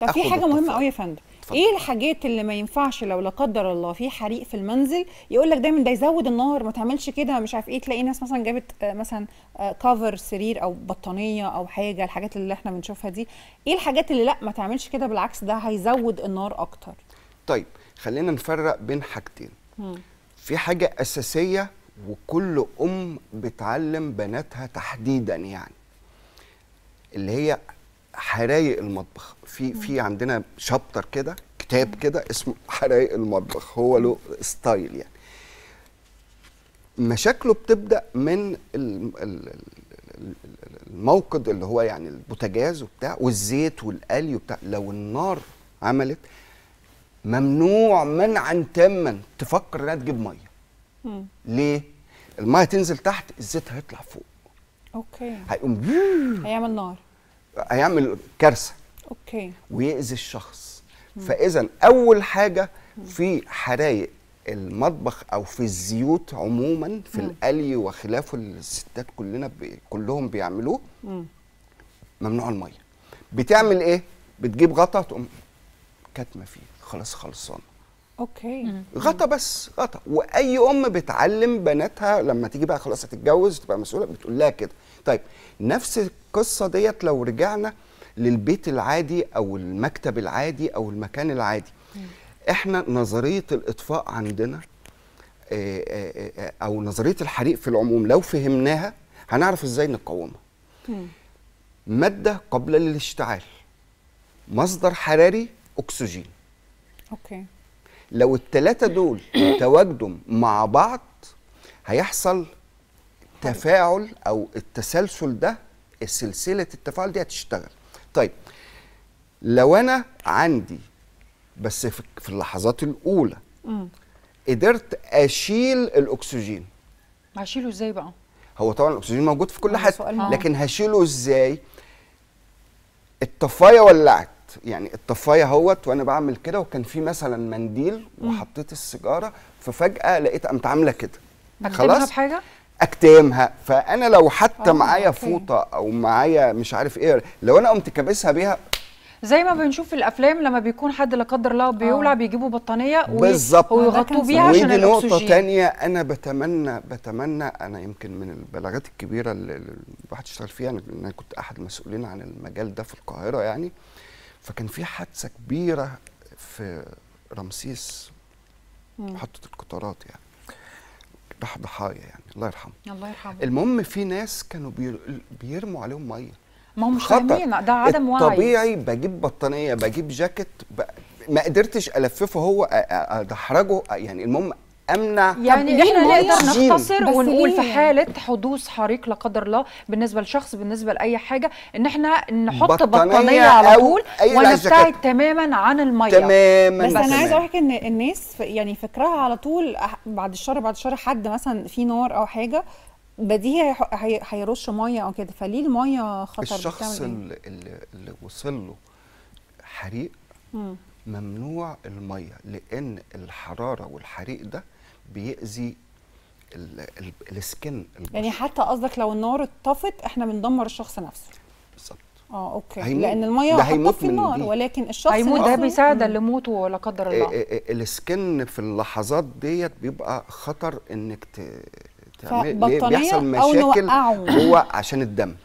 طب في حاجه مهمه قوي يا فندم ايه الحاجات اللي ما ينفعش لو لا قدر الله في حريق في المنزل يقول لك دايما ده يزود النار ما تعملش كده مش عارف ايه تلاقي ناس مثلا جابت آه، مثلا كفر آه، سرير او بطانيه او حاجه الحاجات اللي احنا بنشوفها دي ايه الحاجات اللي لا ما تعملش كده بالعكس ده هيزود النار اكتر طيب خلينا نفرق بين حاجتين مم. في حاجه اساسيه وكل ام بتعلم بناتها تحديدا يعني اللي هي حرايق المطبخ في في عندنا شابتر كده كتاب كده اسمه حرايق المطبخ هو له ستايل يعني مشاكله بتبدا من الموقد اللي هو يعني البوتاجاز وبتاع والزيت والقلي وبتاع لو النار عملت ممنوع منعا تاما تفكر انها تجيب ميه ليه الميه تنزل تحت الزيت هيطلع فوق اوكي هيقوم هيعمل نار هيعمل كارثه اوكي ويأذي الشخص فاذا اول حاجه في حرايق المطبخ او في الزيوت عموما في القلي وخلافه الستات كلنا بي كلهم بيعملوه ممنوع الميه بتعمل ايه بتجيب غطا تقوم كاتمه فيه خلاص خلصانه اوكي غطا بس غطا واي ام بتعلم بناتها لما تيجي بقى خلاص هتتجوز تبقى مسؤوله بتقول لها كده طيب نفس القصه ديت لو رجعنا للبيت العادي او المكتب العادي او المكان العادي احنا نظريه الاطفاء عندنا آه، آه، آه، او نظريه الحريق في العموم لو فهمناها هنعرف ازاي نقاومها ماده قابله للاشتعال مصدر حراري اكسجين اوكي لو التلاتة دول تواجدوا مع بعض هيحصل تفاعل او التسلسل ده سلسله التفاعل دي هتشتغل طيب لو انا عندي بس في اللحظات الاولى قدرت اشيل الاكسجين هشيله ازاي بقى هو طبعا الاكسجين موجود في كل آه، حته لكن هشيله ازاي الطفايه ولعت يعني الطفايه اهوت وانا بعمل كده وكان في مثلا منديل وحطيت السيجاره ففجاه لقيت قامت عامله كده خلاص بحاجه اكتمها فانا لو حتى آه، معايا فوطه او معايا مش عارف ايه لو انا قمت كابسها بيها زي ما بنشوف في الافلام لما بيكون حد لا قدر الله آه. بيولع بيجيبوا بطانيه ويغطوا بيها عشان ودي نقطه ثانيه انا بتمنى بتمنى انا يمكن من البلاغات الكبيره اللي الواحد اشتغل فيها انا كنت احد المسؤولين عن المجال ده في القاهره يعني آه فكان في حادثه كبيره في رمسيس محطه القطارات يعني راح ضحايا يعني الله يرحمه الله يرحمه المهم في ناس كانوا بيرموا عليهم ميه ما هم مش ده عدم وعي طبيعي بجيب بطانيه بجيب جاكيت ب... ما قدرتش الففه هو ادحرجه يعني المهم امنع يعني احنا نقدر نختصر ونقول في حاله حدوث حريق لا قدر الله بالنسبه لشخص بالنسبه لاي حاجه ان احنا نحط بطانيه على طول ونبتعد تماما عن الميه تماما بس, بس انا عايزه اقول ان الناس يعني فكرها على طول بعد الشر بعد الشر حد مثلا في نار او حاجه بديهي هيرش ميه او كده فليه الميه خطر الشخص إيه؟ اللي, اللي وصل له حريق مم. ممنوع الميه لان الحراره والحريق ده بيأذي السكن البشر. يعني حتى قصدك لو النار اتطفت احنا بندمر الشخص نفسه بالظبط اه اوكي هيموت. لان الميه هتطفي النار ولكن الشخص هيموت ده بيساعد اللي موته لا قدر الله إيه، إيه، إيه، السكن في اللحظات ديت بيبقى خطر انك ت... تعمل بيحصل مشاكل هو عشان الدم